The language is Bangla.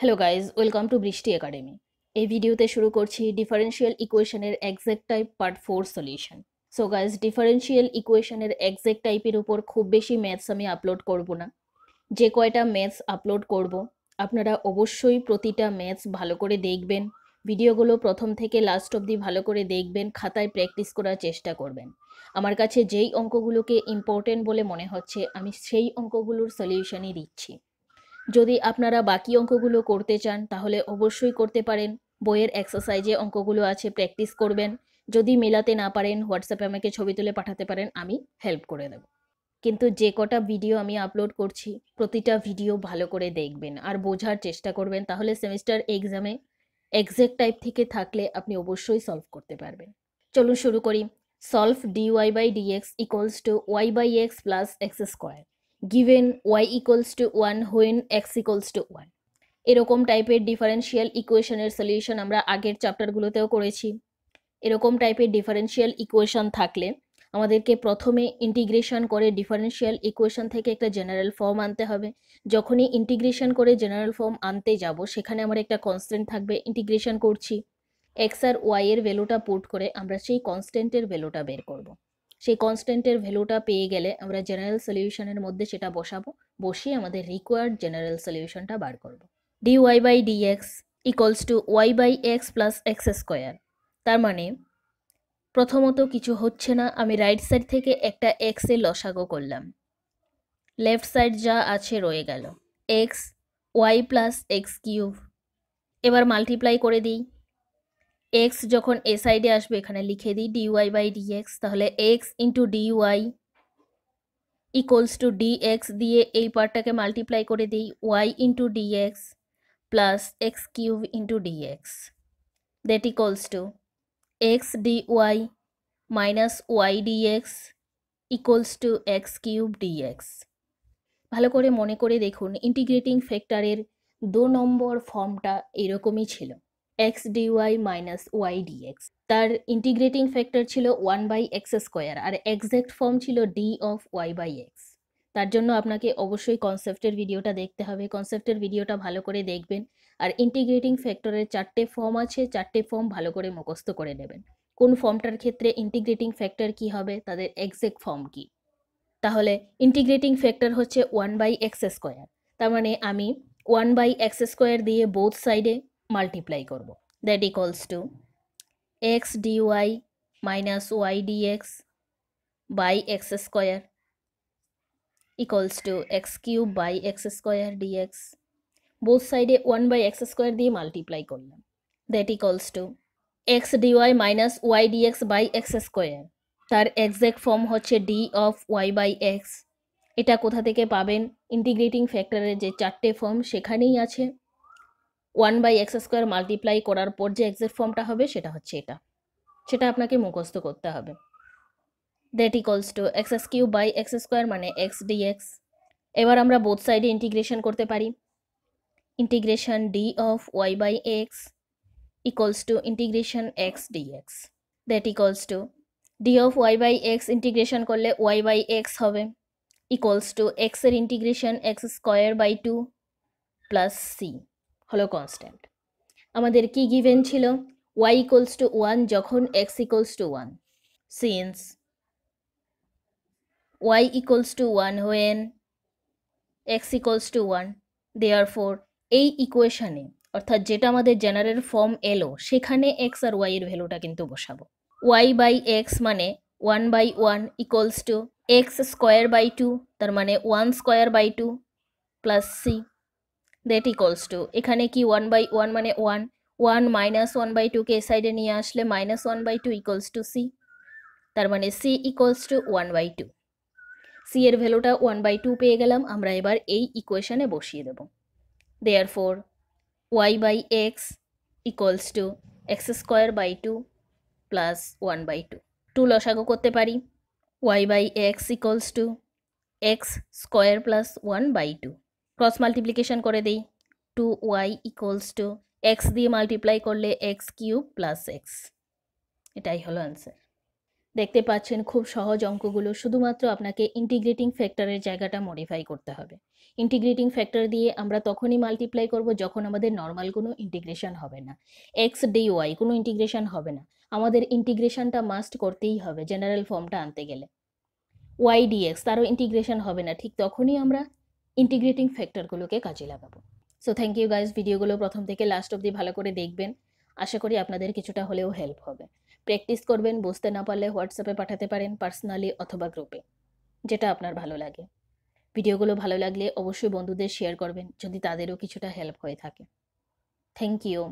hello guys welcome to Brishti academy এই ভিডিওতে শুরু করছি ডিফারেন্সিয়াল ইকুয়েশনের exact type part four solution so guys differential ইকুয়েশনের এক্সাক্ট টাইপের উপর খুব বেশি ম্যাথস আমি আপলোড করব না যে কয়টা ম্যাথস আপলোড করব আপনারা অবশ্যই প্রতিটা ম্যাথস ভালো করে দেখবেন ভিডিওগুলো প্রথম থেকে লাস্ট অবধি ভালো করে দেখবেন খাতায় প্র্যাকটিস করার চেষ্টা করবেন আমার কাছে যেই অঙ্কগুলোকে ইম্পর্টেন্ট বলে মনে হচ্ছে আমি সেই অঙ্কগুলোর সলিউশনই দিচ্ছি যদি আপনারা বাকি অঙ্কগুলো করতে চান তাহলে অবশ্যই করতে পারেন বইয়ের এক্সারসাইজে অঙ্কগুলো আছে প্র্যাকটিস করবেন যদি মেলাতে না পারেন হোয়াটসঅ্যাপে আমাকে ছবি তুলে পাঠাতে পারেন আমি হেল্প করে দেব কিন্তু যে কটা ভিডিও আমি আপলোড করছি প্রতিটা ভিডিও ভালো করে দেখবেন আর বোঝার চেষ্টা করবেন তাহলে সেমিস্টার এক্সামে এক্স্যাক্ট টাইপ থেকে থাকলে আপনি অবশ্যই সলভ করতে পারবেন চলুন শুরু করি solve d y by d x equals to y by x plus x square given y equals to one when x equals to one এরকম টাইপের ডিফারেন্সিয়াল ইকুয়েশনের সলিউশন আমরা আগের চ্যাপ্টারগুলোতেও করেছি এরকম টাইপের ডিফারেন্সিয়াল ইকুয়েশন থাকলে আমাদেরকে প্রথমে ইন্টিগ্রেশন করে ডিফারেন্সিয়াল ইকুয়েশন থেকে একটা জেনারেল ফর্ম আনতে হবে যখনই ইন্টিগ্রেশন করে জেনারেল ফর্ম আনতে যাব সেখানে আমার একটা কনস্ট্যান্ট থাকবে ইন্টিগ্রেশন করছি এক্স আর ওয়াই এর ভ্যালুটা পুট করে আমরা সেই কনস্ট্যান্টের ভ্যালুটা বের করবো সেই কনস্ট্যান্টের ভ্যালুটা পেয়ে গেলে আমরা জেনারেল সলিউশনের মধ্যে সেটা বসাবো বসিয়ে আমাদের রিকোয়ার্ড জেনারেল সলিউশনটা বার করব d y by d x equals to y by x plus x square তার মানে প্রথমত কিছু হচ্ছে না আমি রাইট সাইড থেকে একটা এক্সে লসাগো করলাম লেফট সাইড যা আছে রয়ে গেল x y plus x cube এবার মাল্টিপ্লাই করে দিই এক্স যখন এ সাইডে আসবে এখানে লিখে দিই ডিওয়াই বাই ডিএক্স তাহলে x into d y equals to d x দিয়ে এই পার্টটাকে মাল্টিপ্লাই করে দিই y into d x plus x cube into d x that equals to x d y minus y d x equals to x cube d x ভালো করে মনে করে দেখুন ইন্টিগ্রেটিং ফ্যাক্টরের দু নম্বর ফর্মটা এরকমই ছিল x d y minus y d x তার ইন্টিগ্রেটিং ফ্যাক্টর ছিল ওয়ান বাই এক্স স্কোয়ার আর এক্স্যাক্ট ফর্ম ছিল d of y by x তার জন্য আপনাকে অবশ্যই কনসেপ্টের ভিডিওটা দেখতে হবে কনসেপ্টের ভিডিওটা ভালো করে দেখবেন আর ইন্টিগ্রেটিং ফ্যাক্টরের চারটে ফর্ম আছে চারটে ফর্ম ভালো করে মুখস্থ করে নেবেন কোন ফর্মটার ক্ষেত্রে ইন্টিগ্রেটিং ফ্যাক্টর কি হবে তাদের এক্স্যাক্ট ফর্ম কি তাহলে ইন্টিগ্রেটিং ফ্যাক্টর হচ্ছে ওয়ান বাই এক্স স্কোয়ার তার মানে আমি ওয়ান বাই এক্স স্কোয়ার দিয়ে বোথ সাইডে মাল্টিপ্লাই করব that equals to x d y minus y d x by x square equals to x cube by x square d x both সাইডে ওয়ান বাই এক্স স্কোয়ার দিয়ে মাল্টিপ্লাই করলাম that equals to x d y minus y d x by x square তার এক্স্যাক্ট ফর্ম হচ্ছে d of y by x এটা কোথা থেকে পাবেন ইন্টিগ্রেটিং ফ্যাক্টরের যে চারটে ফর্ম সেখানেই আছে one by x square multiply করার পর যে এক্সের ফর্মটা হবে সেটা হচ্ছে এটা সেটা আপনাকে মুখস্থ করতে হবে that equals to x s q by x square মানে এক্স ডি এক্স এবার আমরা বোথ সাইডে ইন্টিগ্রেশন করতে পারি integration d of y by x equals to integration x d x that equals to d of y by x integration করলে ওয়াই বাই এক্স হবে ইকলস টু এক্সের integration x square by two plus c হলো কনস্ট্যান্ট আমাদের কি গিভেন ছিল ওয়াই ইকোলস টু ওয়ান যখন x equals to one since y equals to one when x equals to one therefore এই ইকুয়েশানে অর্থাৎ যেটা আমাদের জেনারেল ফর্ম এলো সেখানে এক্স আর ওয়াই এর ভ্যালুটা কিন্তু বসাবো ওয়াই বাই এক্স মানে one by one equals to x square by two তার মানে one square by two plus c that equals to এখানে কি ওয়ান বাই ওয়ান মানে one one minus one by টুকে এ সাইডে নিয়ে আসলে minus one by two equals to c তার মানে c equals to one by two c এর ভ্যালুটা ওয়ান বাই টু পেয়ে গেলাম আমরা এবার এই ইকুয়েশানে বসিয়ে দেব therefore y by x equals to x square by two plus one by two two লসাগো করতে পারি y by x equals to x square plus one by two cross multiplication করে দিই two y equals to x দিয়ে মাল্টিপ্লাই করলে এক্স কিউব প্লাস এক্স এটাই হলো অ্যান্সার দেখতে পাচ্ছেন খুব সহজ অঙ্কগুলো শুধুমাত্র আপনাকে ইন্টিগ্রেটিং ফ্যাক্টরের জায়গাটা মডিফাই করতে হবে ইন্টিগ্রেটিং ফ্যাক্টর দিয়ে আমরা তখনই মাল্টিপ্লাই করব যখন আমাদের নর্মাল কোনো ইন্টিগ্রেশন হবে না এক্স ডি ওয়াই কোনো ইন্টিগ্রেশন হবে না আমাদের ইন্টিগ্রেশনটা মাস্ট করতেই হবে জেনারেল ফর্মটা আনতে গেলে ওয়াই ডিএক্স তারও ইন্টিগ্রেশন হবে না ঠিক তখনই আমরা ইন্টিগ্রেটিং ফ্যাক্টরগুলোকে কাজে লাগাবো সো থ্যাংক ইউ গাইজ ভিডিওগুলো প্রথম থেকে লাস্ট অবধি ভালো করে দেখবেন আশা করি আপনাদের কিছুটা হলেও হেল্প হবে প্র্যাকটিস করবেন বুঝতে না পারলে হোয়াটসঅ্যাপে পাঠাতে পারেন পার্সোনালি অথবা গ্রুপে যেটা আপনার ভালো লাগে ভিডিওগুলো ভালো লাগলে অবশ্যই বন্ধুদের শেয়ার করবেন যদি তাদেরও কিছুটা হেল্প হয়ে থাকে থ্যাংক ইউ